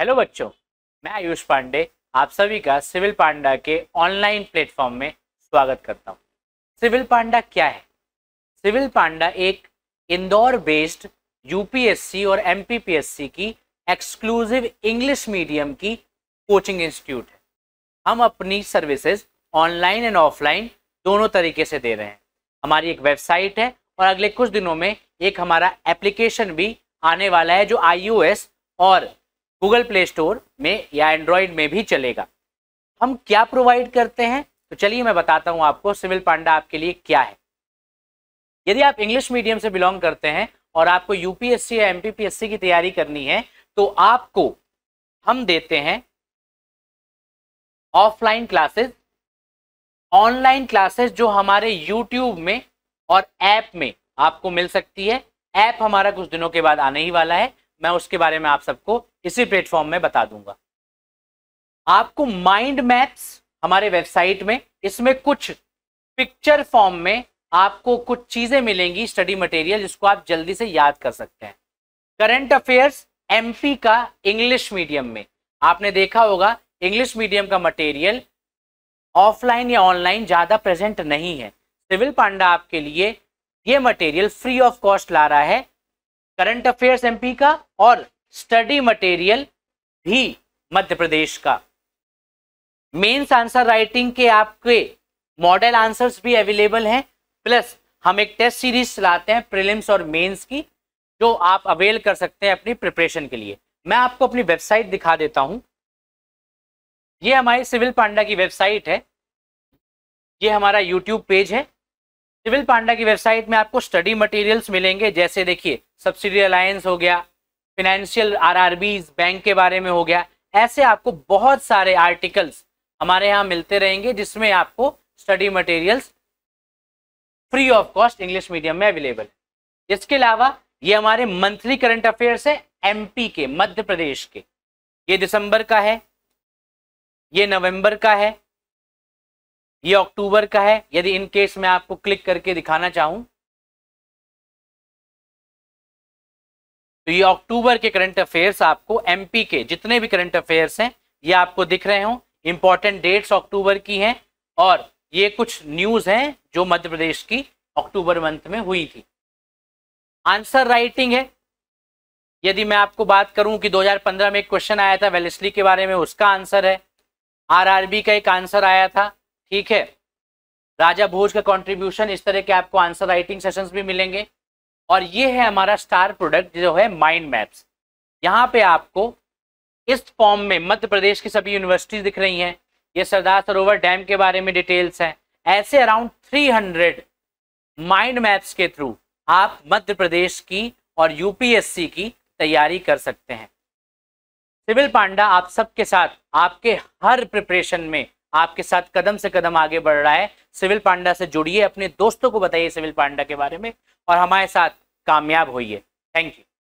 hello बच्चों मैं आयुष पांडे आप सभी का सिविल पांडा के ऑनलाइन प्लेटफॉर्म में स्वागत करता हूं सिविल पांडा क्या है सिविल पांडा एक इंदौर बेस्ड यूपीएससी और एमपीपीएससी की एक्सक्लूसिव इंग्लिश मीडियम की कोचिंग इंस्टीट्यूट है हम अपनी सर्विसेज ऑनलाइन एंड ऑफलाइन दोनों तरीके से दे रहे हैं हमारी एक वेबसाइट है और अगले कुछ दिनों में एक हमारा एप्लीकेशन भी आने वाला है जो आईओएस और गूगल प्ले स्टोर में या एंड्रॉयड में भी चलेगा हम क्या प्रोवाइड करते हैं तो चलिए मैं बताता हूँ आपको सिविल पांडा आपके लिए क्या है यदि आप इंग्लिश मीडियम से बिलोंग करते हैं और आपको यूपीएससी या एमपीपीएससी की तैयारी करनी है तो आपको हम देते हैं ऑफलाइन क्लासेस ऑनलाइन क्लासेस जो हमारे यूट्यूब में और ऐप में आपको मिल सकती है ऐप हमारा कुछ दिनों के बाद आने ही वाला है मैं उसके बारे में आप सबको इसी प्लेटफॉर्म में बता दूंगा आपको माइंड मैप्स हमारे वेबसाइट में इसमें कुछ पिक्चर फॉर्म में आपको कुछ चीजें मिलेंगी स्टडी मटेरियल जिसको आप जल्दी से याद कर सकते हैं करंट अफेयर्स एमपी का इंग्लिश मीडियम में आपने देखा होगा इंग्लिश मीडियम का मटेरियल ऑफलाइन या ऑनलाइन ज़्यादा प्रेजेंट नहीं है सिविल पांडा आपके लिए ये मटेरियल फ्री ऑफ कॉस्ट ला रहा है करंट अफेयर्स एमपी का और स्टडी मटेरियल भी मध्य प्रदेश का मेंस आंसर राइटिंग के आपके मॉडल आंसर्स भी अवेलेबल हैं प्लस हम एक टेस्ट सीरीज चलाते हैं प्रीलिम्स और मेंस की जो आप अवेल कर सकते हैं अपनी प्रिपरेशन के लिए मैं आपको अपनी वेबसाइट दिखा देता हूं ये हमारी सिविल पांडा की वेबसाइट है ये हमारा यूट्यूब पेज है सिविल पांडा की वेबसाइट में आपको स्टडी मटेरियल्स मिलेंगे जैसे देखिए सब्सिडी अलायंस हो गया फिनेंशियल बीज बैंक के बारे में हो गया ऐसे आपको बहुत सारे आर्टिकल्स हमारे यहाँ मिलते रहेंगे जिसमें आपको study materials free of cost English medium में अवेलेबल है इसके अलावा ये हमारे मंथली करंट अफेयर्स है एमपी के मध्य प्रदेश के ये दिसंबर का है ये नवंबर का है ये अक्टूबर का है यदि इन केस मैं आपको क्लिक करके दिखाना चाहूँ तो ये अक्टूबर के करंट अफेयर्स आपको एमपी के जितने भी करंट अफेयर्स हैं ये आपको दिख रहे हों इंपॉर्टेंट डेट्स अक्टूबर की हैं और ये कुछ न्यूज हैं जो मध्य प्रदेश की अक्टूबर मंथ में हुई थी आंसर राइटिंग है यदि मैं आपको बात करूं कि 2015 में एक क्वेश्चन आया था वेलेस्ली के बारे में उसका आंसर है आरआरबी का एक आंसर आया था ठीक है राजा भोज का कंट्रीब्यूशन इस तरह के आपको आंसर राइटिंग सेशंस भी मिलेंगे और ये है हमारा स्टार प्रोडक्ट जो है माइंड मैप्स यहाँ पे आपको इस फॉर्म में मध्य प्रदेश की सभी यूनिवर्सिटीज दिख रही हैं ये सरदार सरोवर डैम के बारे में डिटेल्स हैं ऐसे अराउंड 300 माइंड मैप्स के थ्रू आप मध्य प्रदेश की और यूपीएससी की तैयारी कर सकते हैं सिविल पांडा आप सबके साथ आपके हर प्रिपरेशन में आपके साथ कदम से कदम आगे बढ़ रहा है सिविल पांडा से जुड़िए अपने दोस्तों को बताइए सिविल पांडा के बारे में और हमारे साथ कामयाब होइए थैंक यू